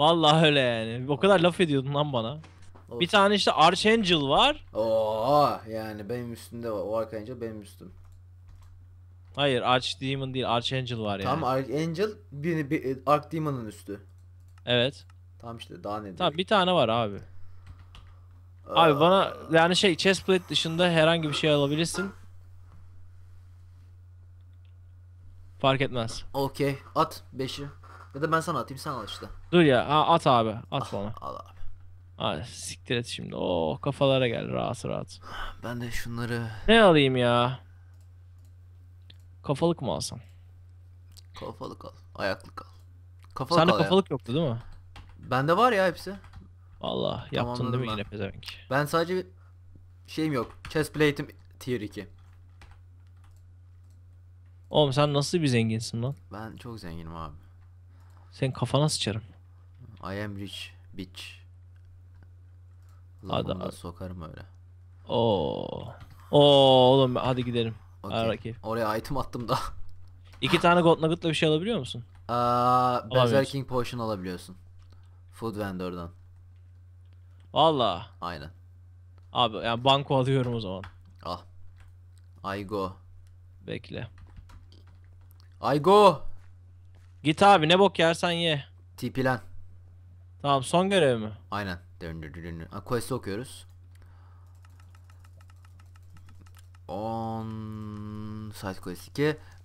Vallahi öyle yani. O kadar laf ediyordun lan bana. Olsun. Bir tane işte Archangel var. Oo yani benim üstümde var. O Archangel benim üstüm. Hayır Archdemon değil Archangel var yani. Tam Archangel bir, bir Archdemon'un üstü. Evet. Tam işte daha ne Tamam bir tane var abi. Abi bana yani şey chestplate dışında herhangi bir şey alabilirsin. Fark etmez. Okey at 5'i. Ya da ben sana atayım sen al işte. Dur ya at abi at ah, bana. Al abi. Ay, siktir et şimdi. Oo kafalara gel rahat rahat. Ben de şunları... Ne alayım ya? Kafalık mı alsam? Kafalık al. Ayaklık al. Kafalık Sende al kafalık ya. yoktu değil mi? Bende var ya hepsi. Allah yaptın Tamamladım değil mi yine pezevenk? Ben sadece şeyim yok. Chest plate'im tier 2. Oğlum sen nasıl bir zenginsin lan? Ben çok zenginim abi. Sen kafana sıçarım. I am rich bitch. Adam da sokarım öyle. Oo. Oo oğlum hadi gidelim. Okay. Oraya item attım da. İki tane gold nugget'la bir şey alabiliyor musun? Aa, Berserking Potion alabiliyorsun. Food Vendor'dan. Valla. Aynen. Abi yani banko alıyorum o zaman. Al. I go. Bekle. I go. Git abi ne bok yersen ye. TP'len. Tamam son görev mi? Aynen. Quest'i okuyoruz. On side quest 2.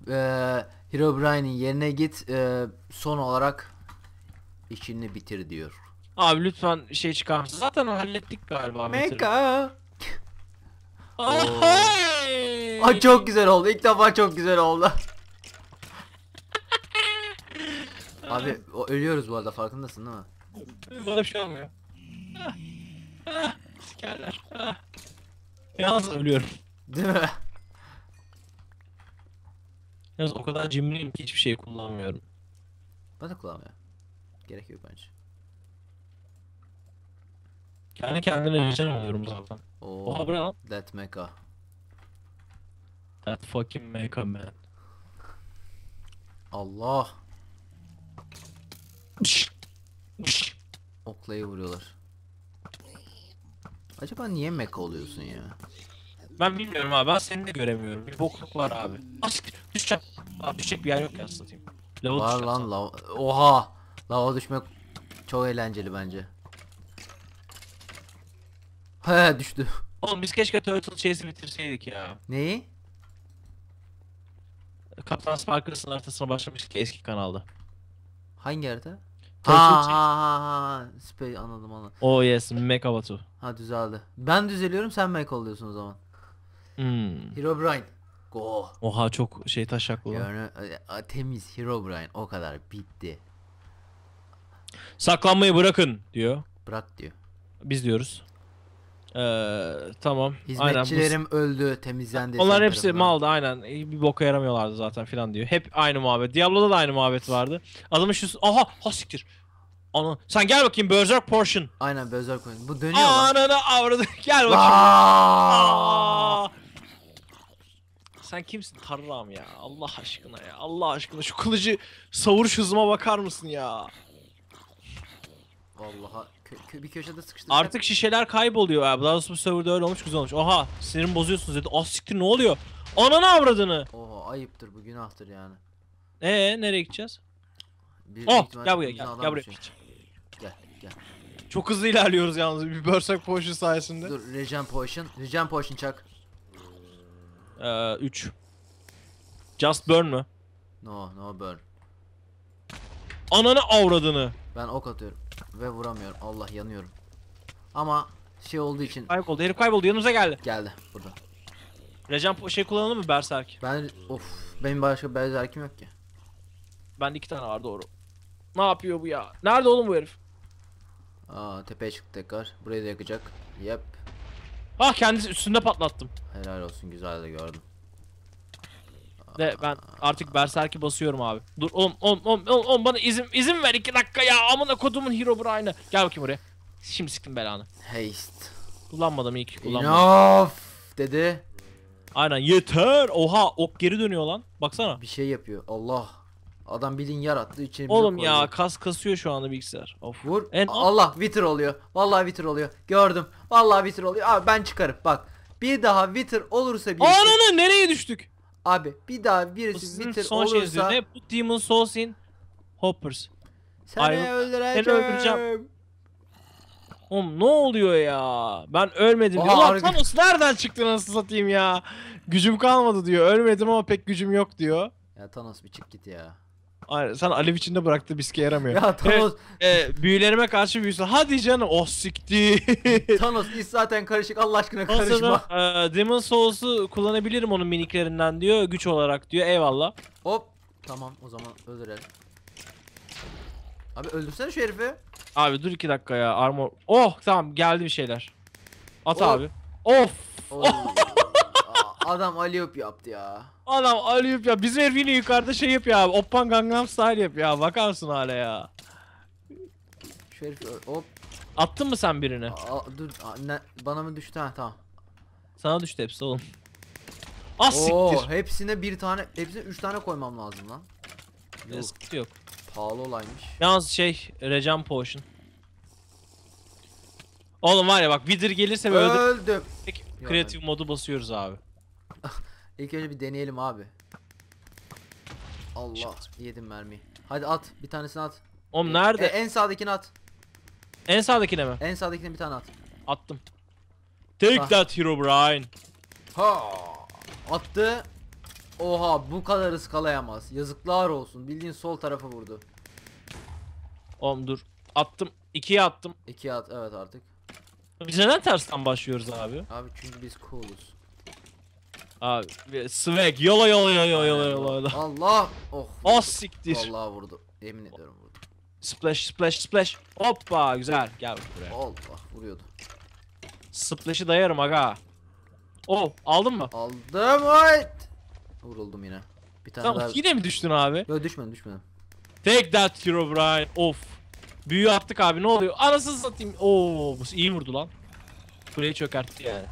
Ee, Brian'in yerine git. Ee, son olarak işini bitir diyor. Abi lütfen şey çıkarmasın. Zaten hallettik galiba. Meka. Aa, çok güzel oldu. İlk defa çok güzel oldu. Abi ölüyoruz bu arada farkındasın değil mi? Bana bir şey olmuyor. Ah, sikerler. ah. Yalnız ölüyorum. Değil mi? Yalnız o kadar cimriyim ki hiçbir şey kullanmıyorum. Ben de kullanmıyor. Gerek yok bence. Kendi kendine vicdan alıyorum zaten. Oo. Oha bu lan? That mecha. That fucking mecha man. Allah. Oklayı vuruyorlar. Acaba niye mek oluyorsun ya? Ben bilmiyorum abi ben seni de göremiyorum. Bir bokluk var abi. Asiktir düşeceğim. Abi düşecek bir yer yok ya satayım. Lava var lan lava. Oha. Lava düşmek çok eğlenceli bence. He düştü. Oğlum biz keşke Turtle Chase'i bitirseydik ya. Neyi? Kaptan Sparkle'ın artısına başlamıştık eski kanalda. Hangi yerde? Ha ha ha ha. Space anladım anladım. Oh yes, Mekabatu. Ha düzeldi. Ben düzeliyorum sen Mac oluyorsun o zaman. Hmm. Brian, Go. Oha çok şey taşaklı. Yani e, a- temiz Herobrine o kadar bitti. Saklanmayı bırakın diyor. Bırak diyor. Biz diyoruz. Ee, tamam. Hizmetçilerim aynen. Bu... öldü, temizlendi. Onlar hepsi maldı aynen. Bir boka yaramıyorlardı zaten filan diyor. Hep aynı muhabbet. Diablo'da da aynı muhabbet vardı. Adamın şu... Aha! Ha siktir. Ana. Sen gel bakayım Berserk Portion. Aynen Berserk Portion. Bu dönüyor lan. Ananı avradı. Gel bakayım. Sen kimsin Tarram ya? Allah aşkına ya. Allah aşkına şu kılıcı savuruş hızıma bakar mısın ya? Vallahi Kö bir köşede sıkıştırsak. Artık şişeler kayboluyor abi. Daha doğrusu bu serverda öyle olmuş güzel olmuş. Oha sinirimi bozuyorsunuz dedi. Ah siktir ne oluyor? Ananı avradını. Oha ayıptır bu günahtır yani. Ee nereye gideceğiz? Bir oh gel buraya gel, gel buraya. Çok hızlı ilerliyoruz yalnız bir Berserk Potion sayesinde. Dur Regen Potion. Regen Potion çak. Ee, 3. Just burn mı? No, no burn. Ananı avradını. Ben ok atıyorum. Ve vuramıyorum. Allah yanıyorum. Ama şey olduğu için Kayboldu herif kayboldu yanımıza geldi. geldi burada. Recan şey kullanalım mı Berserk? Ben of benim başka bezerkim yok ki. Bende iki tane var doğru. Ne yapıyor bu ya? Nerede oğlum bu herif? Aa tepeye çıktı tekrar. Burayı da yakacak. Yep. Ah kendisi üstünde patlattım. Helal olsun güzel de gördüm de ben artık Berserk'i basıyorum abi. Dur oğlum oğlum oğlum oğlum, bana izin izin ver iki dakika ya amına kodumun Hero Brian'ı. Gel bakayım oraya. Şimdi siktim belanı. Haste. Kullanmadım ilk. kullanmadım. Enough dedi. Aynen yeter. Oha ok geri dönüyor lan. Baksana. Bir şey yapıyor. Allah. Adam bilin yar attı içine şey Oğlum ya kas kasıyor şu anda bilgisayar. Of. Vur. En Allah Wither oluyor. Vallahi Wither oluyor. Gördüm. Vallahi Wither oluyor. Abi ben çıkarıp bak. Bir daha Wither olursa bir. Ananı şey- nereye düştük? Abi bir daha birisi bitir son şey olursa... Şey Put Demon Souls in Hoppers. Seni I... öldüreceğim. Seni öldüreceğim. Oğlum ne oluyor ya? Ben ölmedim diyor. Ulan Thanos nereden çıktı nasıl satayım ya? Gücüm kalmadı diyor. Ölmedim ama pek gücüm yok diyor. Ya Thanos bir çık git ya. Sen Alev içinde bıraktı biski yaramıyor. Ya Thanos... Evet, e, büyülerime karşı büyüsün. Hadi canım. Oh sikti. Thanos iş zaten karışık. Allah aşkına karışma. Sonra, e, Demon Souls'u kullanabilirim onun miniklerinden diyor. Güç olarak diyor. Eyvallah. Hop. Tamam o zaman öldürelim. Abi öldürsene şu herifi. Abi dur iki dakika ya. Armor. Oh tamam geldi bir şeyler. At oh. abi. Of. Oh. adam aliyop yaptı ya. Adam aliyop ya. Bizim herif yine yukarıda şey yap ya. Oppan Gangnam Style yap ya. Bakar mısın hala ya? Şu herif hop. Attın mı sen birini? Aa, dur ne, bana mı düştü ha tamam. Sana düştü hepsi oğlum. Az ah, Oo, siktir. hepsine bir tane, hepsine üç tane koymam lazım lan. Ne yok. Pahalı olaymış. Yalnız şey, regen potion. Oğlum var ya bak vidir gelirse böyle öldüm. Creative modu basıyoruz abi. İlk önce bir deneyelim abi. Allah yedim mermiyi. Hadi at bir tanesini at. Om nerede? E, en sağdakini at. En sağdakine mi? En sağdakine bir tane at. Attım. Take ah. that hero Brian. Ha attı. Oha bu kadar ıskalayamaz. Yazıklar olsun. Bildiğin sol tarafa vurdu. Om dur. Attım. İkiye attım. İkiye at evet artık. Biz neden tersten başlıyoruz abi? Abi çünkü biz cooluz. Abi swag yola yola yola yola yola yola. Allah. Oh. Oh siktir. Vallahi vurdu. Yemin ediyorum vurdu. Splash splash splash. Hoppa güzel. Gel buraya. Allah vuruyordu. Splashı dayarım aga. Oh aldın mı? Aldım oy. Vuruldum yine. Bir tane tamam, daha. Yine mi düştün abi? Yok düşmedim düşmedim. Take that hero Brian. Of. Büyü attık abi ne oluyor? Anasını satayım. Oo iyi vurdu lan. Kuleyi çökertti yani.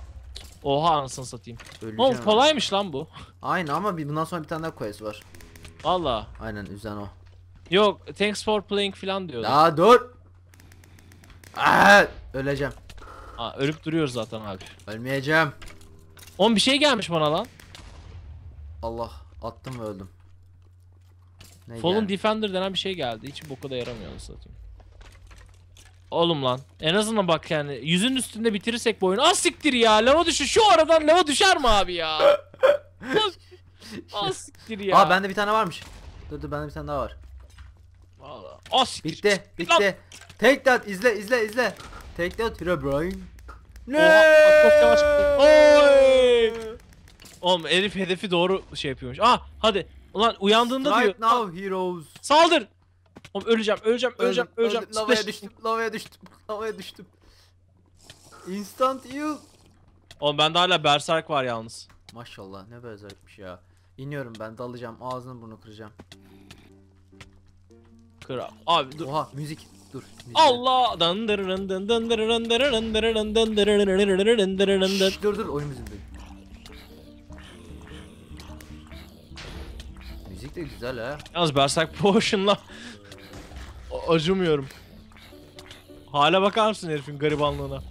Oha anasını satayım. Öleceğim Oğlum abi. kolaymış lan bu. Aynı ama bir, bundan sonra bir tane daha quest var. Valla. Aynen üzen o. Yok thanks for playing filan diyordu. Daha dur. Aa, ah, öleceğim. Aa, ölüp duruyoruz zaten abi. Ölmeyeceğim. On bir şey gelmiş bana lan. Allah attım ve öldüm. Ne Fallen geldi? Defender denen bir şey geldi. Hiç boka da yaramıyor satayım. Oğlum lan. En azından bak yani yüzün üstünde bitirirsek bu oyunu. Ah siktir ya lava düşü. Şu aradan lava düşer mi abi ya? ah siktir ya. Aa bende bir tane varmış. Dur dur bende bir tane daha var. Valla. Ah siktir. Bitti bitti. Lan. Take that izle izle izle. Take that Brian. Ne? Oha, çok Oğlum herif hedefi doğru şey yapıyormuş. Ah hadi. Ulan uyandığında Strike diyor. now heroes. Saldır. Oğlum öleceğim, öleceğim, öleceğim, Öldüm, öleceğim. öldüm. Lavaya Splash. düştüm, lavaya düştüm, lavaya düştüm. Instant heal. Oğlum bende hala berserk var yalnız. Maşallah ne böyle zevkmiş ya. İniyorum ben dalacağım ağzını bunu kıracağım. Kral. Abi dur. Oha müzik. Dur. müzik. Allah! Dın dırı dın dın dın dırı dın dırı dın dırı dın dın dırı dın dırı dın dın dırı dın dın. Şşş, dur dur oyun müziği. Müzik de güzel ha. Yalnız berserk potion'la acımıyorum. Hala bakar mısın herifin garibanlığına?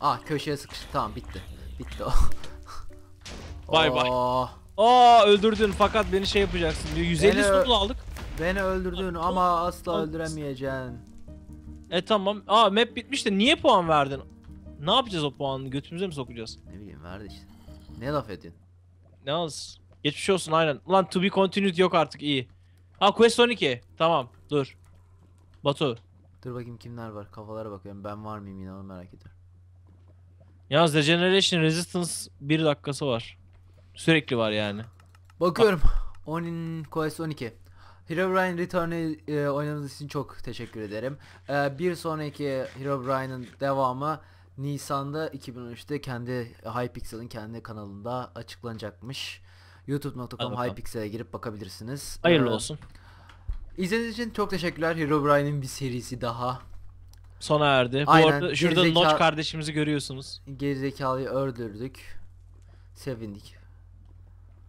Ah köşeye sıkıştı. Tamam bitti. Bitti o. Bay bay. Aa öldürdün fakat beni şey yapacaksın diyor. 150 beni, aldık. Beni öldürdün A ama asla öldüremeyeceksin. E tamam. Aa map bitmiş de niye puan verdin? Ne yapacağız o puanı? Götümüze mi sokacağız? Ne bileyim verdi işte. Ne laf ediyorsun? Ne az. Geçmiş olsun aynen. Ulan to be continued yok artık iyi. Ha quest 12. Tamam dur. Batu. Dur bakayım kimler var. Kafalara bakıyorum. Ben var mıyım yine merak ediyorum. Yalnız Regeneration Resistance 1 dakikası var. Sürekli var yani. Bakıyorum. onun Quest 12. Herobrine Return'ı e, oynadığınız için çok teşekkür ederim. E, bir sonraki Herobrine'ın devamı Nisan'da 2013'te kendi Hypixel'in kendi kanalında açıklanacakmış youtube.com hypixel'e girip bakabilirsiniz. Hayırlı ee, olsun. İzlediğiniz için çok teşekkürler. Hero Brian'in bir serisi daha sona erdi. Aynen. Bu arada şurada Gerizekalı... Notch kardeşimizi görüyorsunuz. Gerizekalıyı öldürdük. Sevindik.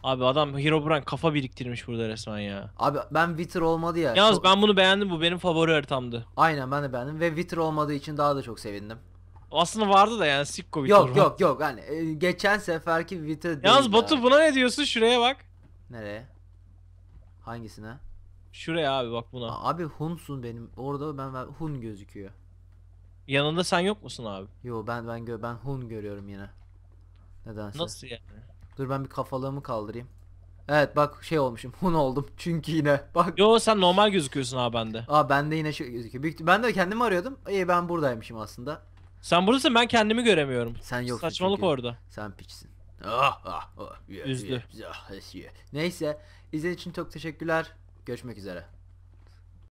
Abi adam Hero Brian kafa biriktirmiş burada resmen ya. Abi ben Wither olmadı ya. Yalnız çok... ben bunu beğendim. Bu benim favori haritamdı. Aynen ben de beğendim ve Wither olmadığı için daha da çok sevindim. Aslında vardı da yani sikko bir Yok yok yok hani e, geçen seferki Vita değil Yalnız Batu abi. buna ne diyorsun? Şuraya bak. Nereye? Hangisine? Şuraya abi bak buna. Aa, Abi Hun'sun benim. Orada ben, ben Hun gözüküyor. Yanında sen yok musun abi? Yo ben ben gö ben Hun görüyorum yine. Nedense. Nasıl yani? Dur ben bir kafalığımı kaldırayım. Evet bak şey olmuşum. Hun oldum. Çünkü yine bak. Yo sen normal gözüküyorsun abi bende. Aa bende yine şey gözüküyor. Büyük- Ben de kendimi arıyordum. İyi ben buradaymışım aslında. Sen buradasın ben kendimi göremiyorum. Sen yok. Saçmalık çünkü. orada. Sen piçsin. Ah, ah, ah. Üzdü. Ah, Neyse izlediğiniz için çok teşekkürler. Görüşmek üzere.